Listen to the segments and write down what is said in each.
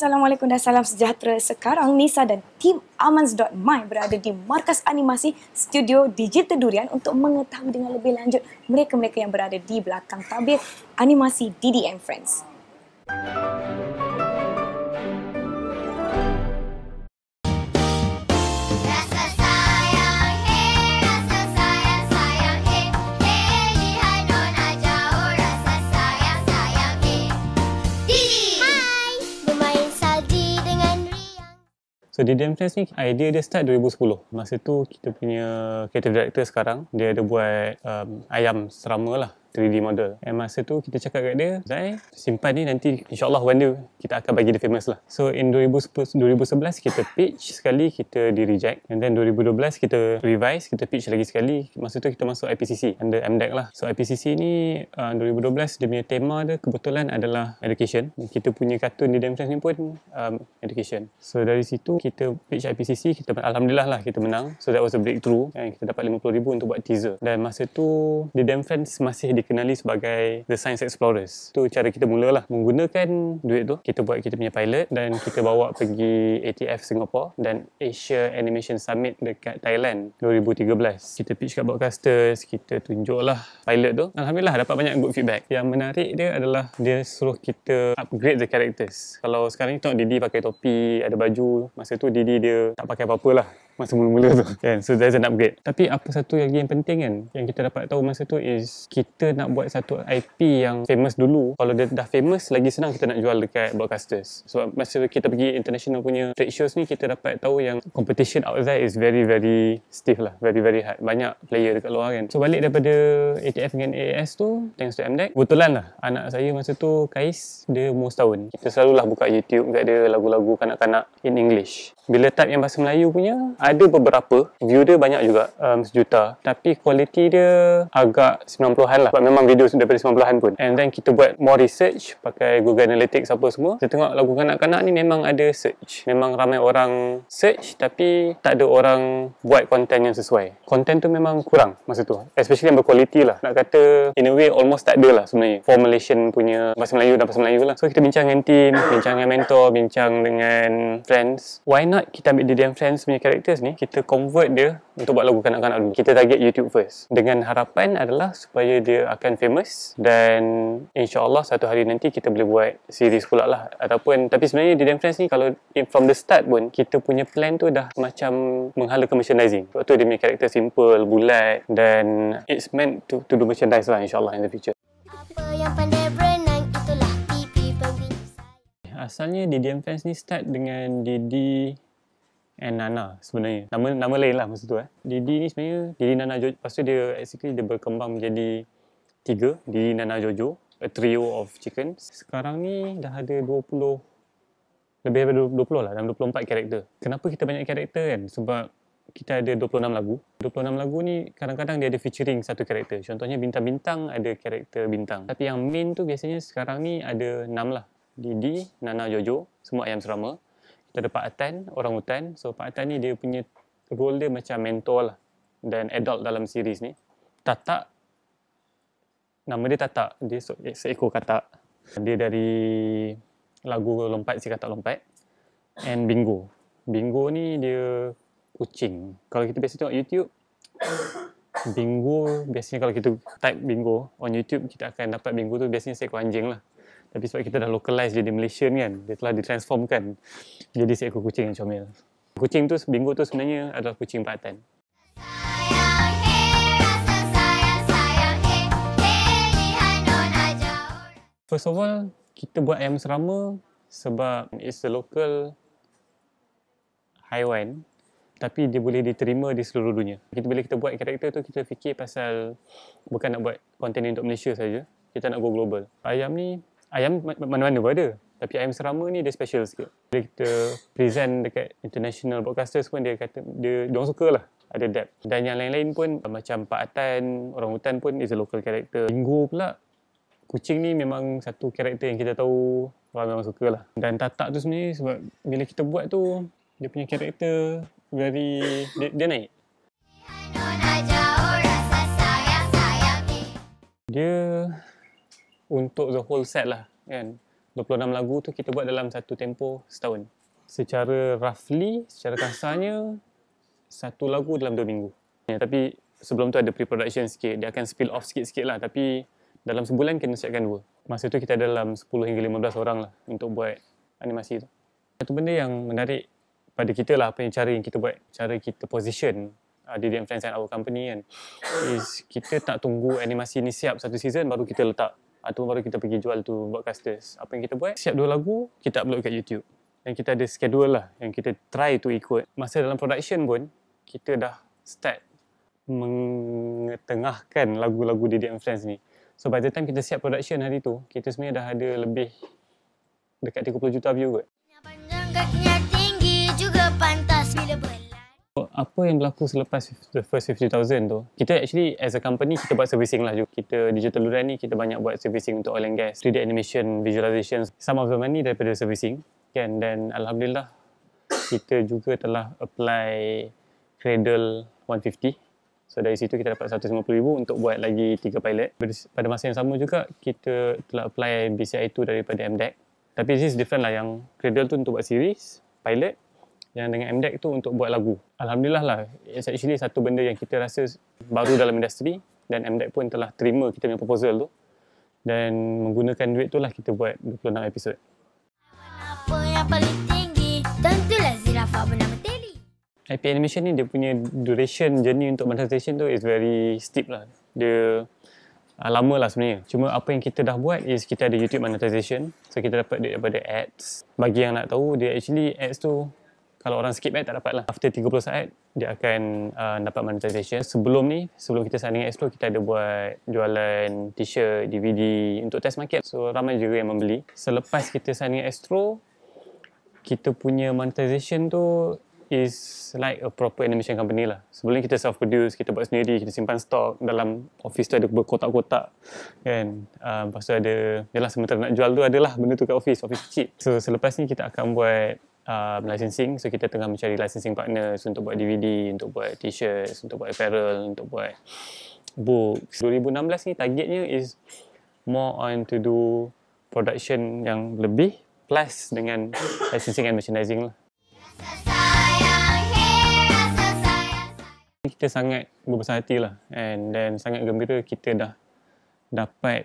Assalamualaikum dan salam sejahtera. Sekarang Nisa dan tim Amans.my berada di Markas Animasi Studio Digital Durian untuk mengetahui dengan lebih lanjut mereka-mereka yang berada di belakang tabir animasi DDM Friends. So The Damn Friends ni idea dia start 2010. Masa tu kita punya creative director sekarang dia ada buat um, ayam serama lah. 3D model. And masa tu kita cakap kat dia, Zai, simpan ni nanti insyaAllah one day kita akan bagi dia famous lah. So in 2010, 2011 kita pitch sekali, kita di reject. And then 2012 kita revise, kita pitch lagi sekali. Masa tu kita masuk IPCC under MDEC lah. So IPCC ni uh, 2012 dia punya tema dia kebetulan adalah education. Kita punya kartun di Dimensions ni pun um, education. So dari situ kita pitch IPCC, kita Alhamdulillah lah kita menang. So that was a breakthrough. And kita dapat RM50,000 untuk buat teaser. Dan masa tu di Dimensions masih di dikenali sebagai The Science Explorers. Tu cara kita mulalah. Menggunakan duit tu, kita buat kita punya pilot dan kita bawa pergi ATF Singapore dan Asia Animation Summit dekat Thailand 2013. Kita pitch kat broadcasters, kita tunjuklah pilot tu. Alhamdulillah dapat banyak good feedback. Yang menarik dia adalah dia suruh kita upgrade the characters. Kalau sekarang ni tengok Didi pakai topi, ada baju. Masa tu Didi dia tak pakai apa-apa masa mula-mula tu kan so there's an upgrade tapi apa satu lagi yang penting kan yang kita dapat tahu masa tu is kita nak buat satu IP yang famous dulu kalau dia dah famous lagi senang kita nak jual dekat broadcasters sebab masa kita pergi international punya trade shows ni kita dapat tahu yang competition out there is very very stiff lah very very hard banyak player dekat luar kan so balik daripada ATF dengan AAS tu thanks to MDEC kebetulan lah anak saya masa tu Kais dia umur setahun kita selalulah buka YouTube dekat dia lagu-lagu kanak-kanak in English bila type yang bahasa Melayu punya ada beberapa view dia banyak juga um, sejuta tapi kualiti dia agak 90-an lah sebab memang video daripada 90-an pun and then kita buat more research pakai Google Analytics apa semua kita tengok lagu kanak-kanak ni memang ada search memang ramai orang search tapi tak ada orang buat konten yang sesuai konten tu memang kurang masa tu especially yang berkualiti lah nak kata in a way almost tak ada lah sebenarnya For Malaysian punya bahasa Melayu dan bahasa Melayu lah so kita bincang dengan team bincang dengan mentor bincang dengan friends why not kita ambil dia dengan Friends punya karakter podcast ni kita convert dia untuk buat lagu kanak-kanak dulu kita target YouTube first dengan harapan adalah supaya dia akan famous dan insya Allah satu hari nanti kita boleh buat series pula lah ataupun tapi sebenarnya di Damn Friends ni kalau from the start pun kita punya plan tu dah macam menghala ke merchandising sebab tu dia punya karakter simple bulat dan it's meant to, to do merchandise lah insya Allah in the future asalnya DDM Fans ni start dengan Didi and Nana sebenarnya. Nama nama lain lah masa tu eh. Didi ni sebenarnya Didi Nana Jojo. Lepas tu dia actually dia berkembang menjadi tiga. Didi Nana Jojo. A trio of chickens. Sekarang ni dah ada 20 lebih daripada 20 lah. Dalam 24 karakter. Kenapa kita banyak karakter kan? Sebab kita ada 26 lagu. 26 lagu ni kadang-kadang dia ada featuring satu karakter. Contohnya bintang-bintang ada karakter bintang. Tapi yang main tu biasanya sekarang ni ada 6 lah. Didi, Nana, Jojo, semua ayam serama kita ada Pak Atan, orang hutan. So Pak Atan ni dia punya role dia macam mentor lah dan adult dalam series ni. Tata nama dia Tata, Dia seekor kata Dia dari lagu Lompat Si kata Lompat. And Bingo. Bingo ni dia kucing. Kalau kita biasa tengok YouTube, Bingo biasanya kalau kita type Bingo on YouTube, kita akan dapat Bingo tu biasanya seekor anjing lah. Tapi sebab kita dah localize jadi Malaysia ni kan, dia telah ditransformkan jadi seekor kucing yang comel. Kucing tu, bingo tu sebenarnya adalah kucing patan. First of all, kita buat ayam serama sebab it's a local haiwan tapi dia boleh diterima di seluruh dunia. Kita bila kita buat karakter tu kita fikir pasal bukan nak buat konten untuk Malaysia saja. Kita nak go global. Ayam ni ayam mana-mana pun ada. Tapi ayam serama ni dia special sikit. Bila kita present dekat international broadcasters pun dia kata dia orang suka lah ada depth. Dan yang lain-lain pun macam Pak Atan, orang hutan pun is a local character. Minggu pula, kucing ni memang satu karakter yang kita tahu orang memang suka lah. Dan Tatak tu sebenarnya sebab bila kita buat tu, dia punya karakter very, dia, dia naik. Oh, dia untuk the whole set lah kan 26 lagu tu kita buat dalam satu tempo setahun secara roughly secara kasarnya satu lagu dalam dua minggu ya, tapi sebelum tu ada pre-production sikit dia akan spill off sikit-sikit lah tapi dalam sebulan kena siapkan dua masa tu kita ada dalam 10 hingga 15 orang lah untuk buat animasi tu satu benda yang menarik pada kita lah apa yang cara yang kita buat cara kita position uh, DDM Friends our company kan is kita tak tunggu animasi ni siap satu season baru kita letak atau ah, baru kita pergi jual tu buat broadcasters. Apa yang kita buat? Siap dua lagu, kita upload kat YouTube. Yang kita ada schedule lah yang kita try to ikut. Masa dalam production pun, kita dah start mengetengahkan lagu-lagu Didi and Friends ni. So by the time kita siap production hari tu, kita sebenarnya dah ada lebih dekat 30 juta view kot. Panjang, apa yang berlaku selepas the first 50,000 tu kita actually as a company kita buat servicing lah juga kita digital luran ni kita banyak buat servicing untuk oil and gas 3D animation visualization some of the money daripada servicing kan dan Alhamdulillah kita juga telah apply Cradle 150 so dari situ kita dapat 150,000 untuk buat lagi 3 pilot pada masa yang sama juga kita telah apply BCI2 daripada MDEC tapi this is different lah yang Cradle tu untuk buat series pilot yang dengan MDEC tu untuk buat lagu. Alhamdulillah lah, it's actually satu benda yang kita rasa baru dalam industri dan MDEC pun telah terima kita punya proposal tu dan menggunakan duit tu lah kita buat 26 episod. IP Animation ni dia punya duration journey untuk monetization tu is very steep lah. Dia uh, lama lah sebenarnya. Cuma apa yang kita dah buat is kita ada YouTube monetization. So kita dapat duit daripada ads. Bagi yang nak tahu, dia actually ads tu kalau orang skip ad tak dapat lah. After 30 saat, dia akan uh, dapat monetization. Sebelum ni, sebelum kita signing explore, kita ada buat jualan t-shirt, DVD untuk test market. So, ramai juga yang membeli. Selepas kita signing Astro, kita punya monetization tu is like a proper animation company lah. Sebelum kita self-produce, kita buat sendiri, kita simpan stok dalam office tu ada berkotak-kotak kan. Uh, lepas tu ada, yalah sementara nak jual tu adalah benda tu kat office, office cheap. So selepas ni kita akan buat um, licensing. So kita tengah mencari licensing partners untuk buat DVD, untuk buat t-shirts, untuk buat apparel, untuk buat books. 2016 ni targetnya is more on to do production yang lebih plus dengan licensing and merchandising lah. Kita sangat berbesar hati lah and then sangat gembira kita dah dapat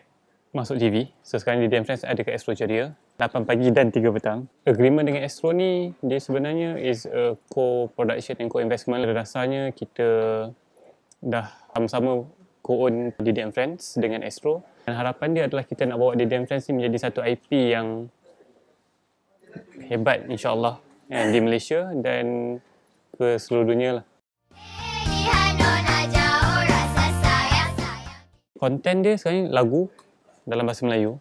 masuk JV. So sekarang ni DM Friends ada kat Astro Ceria. 8 pagi dan 3 petang. Agreement dengan Astro ni, dia sebenarnya is a co-production and co-investment. Rasanya kita dah sama-sama co-own DDM Friends dengan Astro. Dan harapan dia adalah kita nak bawa DDM Friends ni menjadi satu IP yang hebat insyaAllah eh, di Malaysia dan ke seluruh dunia lah. Konten dia sekarang lagu, dalam bahasa Melayu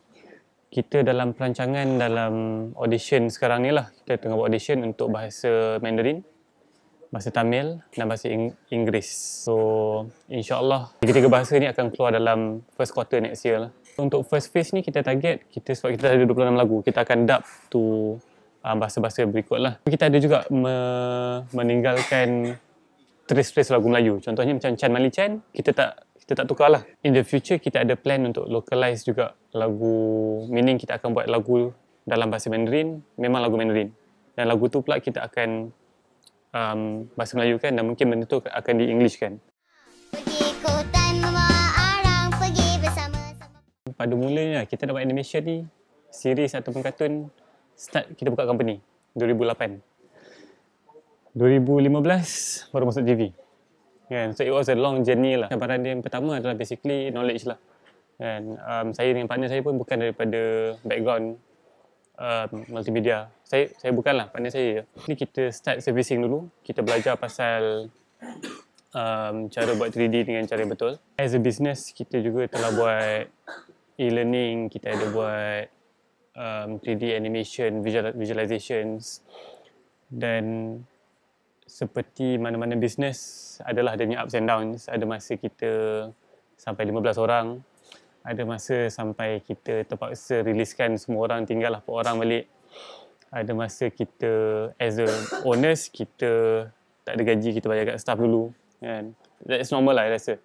kita dalam perancangan dalam audition sekarang ni lah kita tengah buat audition untuk bahasa Mandarin bahasa Tamil dan bahasa Ing- Inggeris so insyaAllah tiga-tiga bahasa ni akan keluar dalam first quarter next year lah untuk first phase ni kita target kita sebab kita ada 26 lagu kita akan dub to um, bahasa-bahasa berikut lah kita ada juga me- meninggalkan trace-trace lagu Melayu contohnya macam Chan Mali Chan kita tak kita tak tukar lah. In the future, kita ada plan untuk localize juga lagu, meaning kita akan buat lagu dalam bahasa Mandarin, memang lagu Mandarin. Dan lagu tu pula kita akan um, bahasa Melayu kan dan mungkin benda tu akan di English kan. Pada mulanya kita dapat animation ni, series ataupun kartun, start kita buka company 2008. 2015 baru masuk TV kan so it was a long journey lah cabaran dia yang pertama adalah basically knowledge lah kan um, saya dengan partner saya pun bukan daripada background um, multimedia saya saya bukan lah. partner saya ni kita start servicing dulu kita belajar pasal um, cara buat 3D dengan cara betul as a business kita juga telah buat e-learning kita ada buat um, 3D animation visual, visualisations, dan seperti mana-mana bisnes adalah adanya ups and downs. Ada masa kita sampai 15 orang. Ada masa sampai kita terpaksa riliskan semua orang, tinggallah 4 orang balik. Ada masa kita as a owners, kita tak ada gaji, kita bayar kat staff dulu. Kan? That's normal lah, I rasa.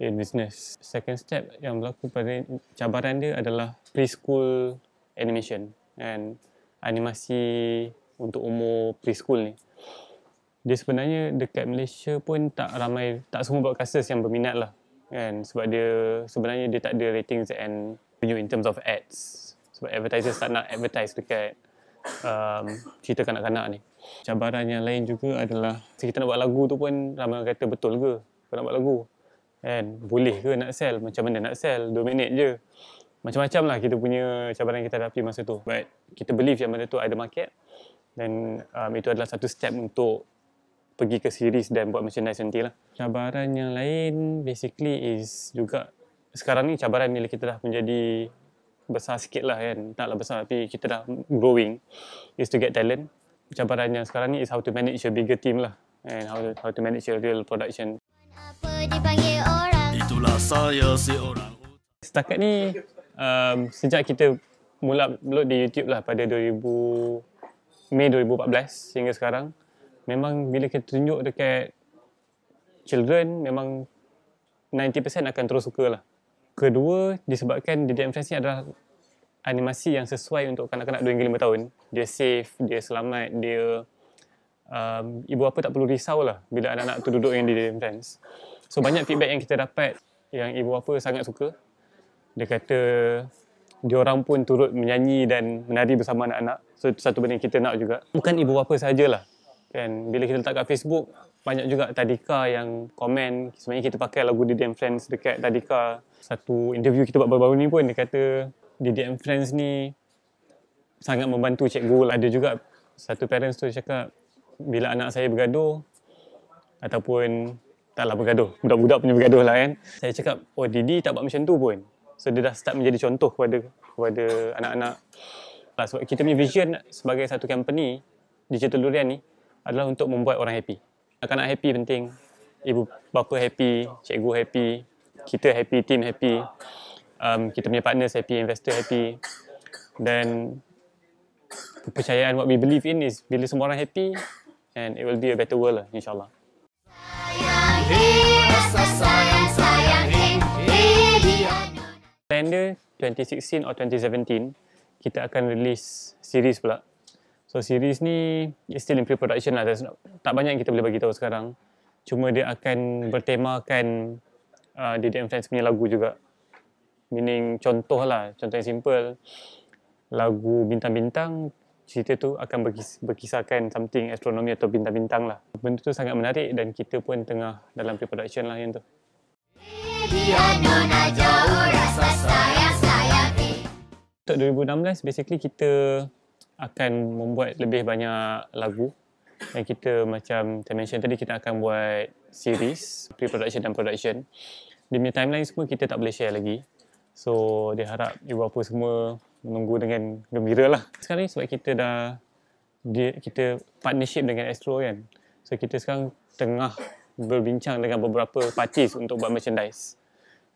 In business. Second step yang berlaku pada cabaran dia adalah preschool animation. Kan? Animasi untuk umur preschool ni dia sebenarnya dekat Malaysia pun tak ramai tak semua kasus yang berminat lah kan sebab dia sebenarnya dia tak ada rating and view in terms of ads sebab advertisers tak nak advertise dekat um, cerita kanak-kanak ni cabaran yang lain juga adalah kita nak buat lagu tu pun ramai orang kata betul ke kau nak buat lagu kan boleh ke nak sell macam mana nak sell 2 minit je macam-macam lah kita punya cabaran kita hadapi masa tu but kita believe yang benda tu ada market dan um, itu adalah satu step untuk pergi ke series dan buat merchandise nanti lah. Cabaran yang lain basically is juga sekarang ni cabaran ni kita dah menjadi besar sikit lah kan. Taklah besar tapi kita dah growing is to get talent. Cabaran yang sekarang ni is how to manage a bigger team lah and how to, how to manage a real production. Itulah saya si orang. Setakat ni um, sejak kita mula upload di YouTube lah pada 2000 Mei 2014 sehingga sekarang memang bila kita tunjuk dekat children memang 90% akan terus suka lah. Kedua, disebabkan di DM Friends ni adalah animasi yang sesuai untuk kanak-kanak 2 hingga 5 tahun. Dia safe, dia selamat, dia um, ibu apa tak perlu risau lah bila anak-anak tu duduk yang di DM So banyak feedback yang kita dapat yang ibu apa sangat suka. Dia kata dia orang pun turut menyanyi dan menari bersama anak-anak. So itu satu benda yang kita nak juga. Bukan ibu bapa sajalah kan bila kita letak kat Facebook, banyak juga tadika yang komen. Sebenarnya kita pakai lagu DDM Friends dekat tadika. Satu interview kita buat baru-baru ni pun dia kata DDM Friends ni sangat membantu cikgu. Ada juga satu parents tu cakap bila anak saya bergaduh ataupun taklah bergaduh. Budak-budak punya bergaduh lah kan. Saya cakap, oh Didi tak buat macam tu pun. So dia dah start menjadi contoh kepada kepada anak-anak. Lah, sebab kita punya vision sebagai satu company digital durian ni adalah untuk membuat orang happy. Anak-anak happy penting. Ibu bapa happy, cikgu happy, kita happy, team happy. Um, kita punya partners happy, investor happy. Dan kepercayaan what we believe in is bila semua orang happy and it will be a better world lah, insyaAllah. Calendar 2016 or 2017, kita akan release series pula. So series ni is still in pre-production lah. not, tak banyak yang kita boleh bagi tahu sekarang. Cuma dia akan bertemakan uh, Didi and Friends punya lagu juga. Meaning contoh lah, contoh yang simple. Lagu Bintang-Bintang, cerita tu akan berkis- berkisahkan something astronomi atau bintang-bintang lah. Benda tu sangat menarik dan kita pun tengah dalam pre-production lah yang tu. Untuk 2016, basically kita akan membuat lebih banyak lagu dan kita macam saya mention tadi kita akan buat series pre-production dan production dia punya timeline semua kita tak boleh share lagi so dia harap ibu bapa semua menunggu dengan gembira lah sekarang ni sebab kita dah dia, kita partnership dengan Astro kan so kita sekarang tengah berbincang dengan beberapa parties untuk buat merchandise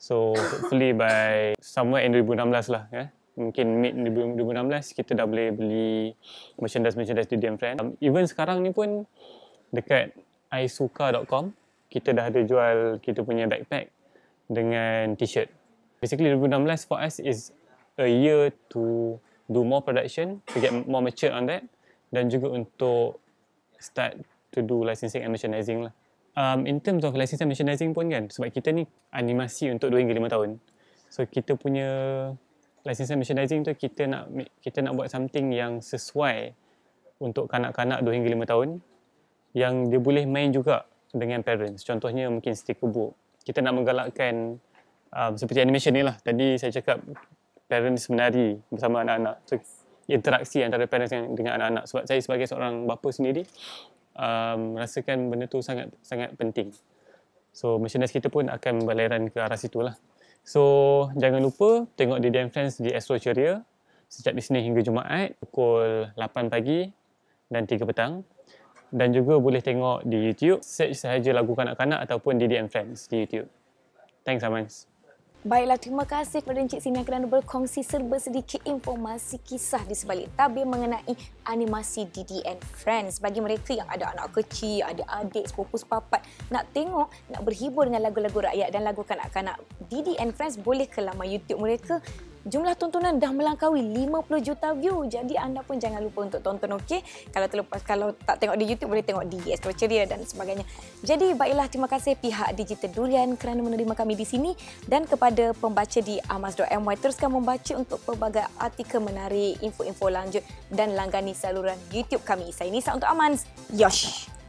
so hopefully by somewhere in 2016 lah ya eh? mungkin mid 2016 kita dah boleh beli merchandise-merchandise di DM Friend. Um, even sekarang ni pun dekat iSuka.com kita dah ada jual kita punya backpack dengan t-shirt. Basically 2016 for us is a year to do more production, to get more mature on that dan juga untuk start to do licensing and merchandising lah. Um, in terms of licensing and merchandising pun kan, sebab kita ni animasi untuk 2 hingga 5 tahun. So kita punya license merchandising tu kita nak kita nak buat something yang sesuai untuk kanak-kanak 2 hingga 5 tahun yang dia boleh main juga dengan parents. Contohnya mungkin sticker book. Kita nak menggalakkan um, seperti animation ni lah. Tadi saya cakap parents menari bersama anak-anak. So, interaksi antara parents dengan anak-anak. Sebab saya sebagai seorang bapa sendiri um, merasakan benda tu sangat sangat penting. So merchandise kita pun akan berlairan ke arah situ lah. So, jangan lupa tengok DDM Friends di Astro Ceria sejak di sini hingga Jumaat pukul 8 pagi dan 3 petang. Dan juga boleh tengok di YouTube, search sahaja lagu kanak-kanak ataupun DDM Friends di YouTube. Thanks, Amans. Baiklah, terima kasih kepada Encik Sinia kerana berkongsi serba sedikit informasi kisah di sebalik tabir mengenai animasi Didi and Friends. Bagi mereka yang ada anak kecil, ada adik, sepupu, sepapat, nak tengok, nak berhibur dengan lagu-lagu rakyat dan lagu kanak-kanak Didi and Friends, boleh ke laman YouTube mereka jumlah tontonan dah melangkaui 50 juta view. Jadi anda pun jangan lupa untuk tonton okey. Kalau terlepas kalau tak tengok di YouTube boleh tengok di Astro Ceria dan sebagainya. Jadi baiklah terima kasih pihak Digital Durian kerana menerima kami di sini dan kepada pembaca di amaz.my teruskan membaca untuk pelbagai artikel menarik, info-info lanjut dan langgani saluran YouTube kami. Saya Nisa untuk Amans. Yosh.